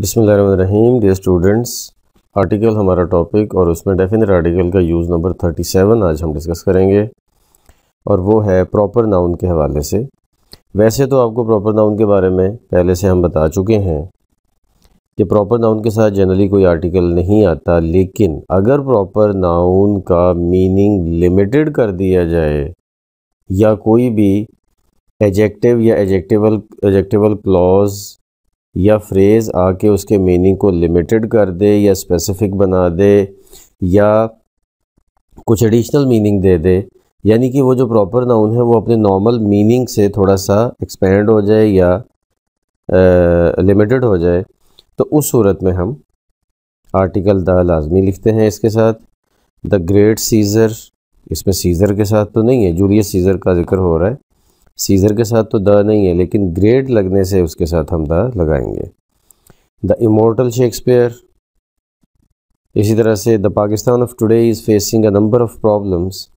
बिसमीम dear students article हमारा topic और उसमें डेफिनेट आर्टिकल का यूज़ नंबर 37 आज हम डिस्कस करेंगे और वो है प्रॉपर नाउन के हवाले से वैसे तो आपको प्रॉपर नाउन के बारे में पहले से हम बता चुके हैं कि प्रॉपर नाउन के साथ जनरली कोई आर्टिकल नहीं आता लेकिन अगर प्रॉपर नाउन का मीनिंग लिमिटेड कर दिया जाए या कोई भी एजेक्टिव या एजेक्टिवल एजेक्टिवल क्लॉज या फ्रेज़ आके उसके मीनिंग को लिमिटेड कर दे या स्पेसिफिक बना दे या कुछ एडिशनल मीनिंग दे दे यानी कि वो जो प्रॉपर नाउन है वो अपने नॉर्मल मीनिंग से थोड़ा सा एक्सपेंड हो जाए या लिमिटेड हो जाए तो उस सूरत में हम आर्टिकल द लाजमी लिखते हैं इसके साथ द ग्रेट सीज़र इसमें सीज़र के साथ तो नहीं है जूलियस सीज़र का जिक्र हो रहा है सीज़र के साथ तो द नहीं है लेकिन ग्रेट लगने से उसके साथ हम द लगाएंगे द इमोर्टल शेक्सपियर इसी तरह से the Pakistan of today is facing a number of problems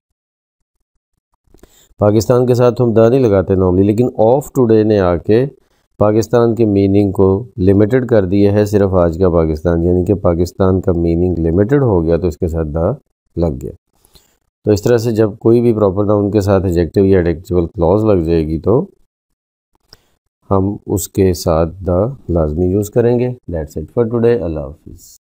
Pakistan के साथ हम द नहीं लगाते नॉर्मली लेकिन ऑफ टुडे ने आके पाकिस्तान के मीनिंग को लिमिटेड कर दिया है सिर्फ आज का पाकिस्तान यानी कि पाकिस्तान का मीनिंग लिमिटेड हो गया तो इसके साथ द लग गया तो इस तरह से जब कोई भी प्रॉपर नाउन के साथ एडजेक्टिव या एडजेक्टिवल क्लॉज लग जाएगी तो हम उसके साथ द लाजमी यूज़ करेंगे दैट्स इट फॉर टुडे अल्लाह हाफिज़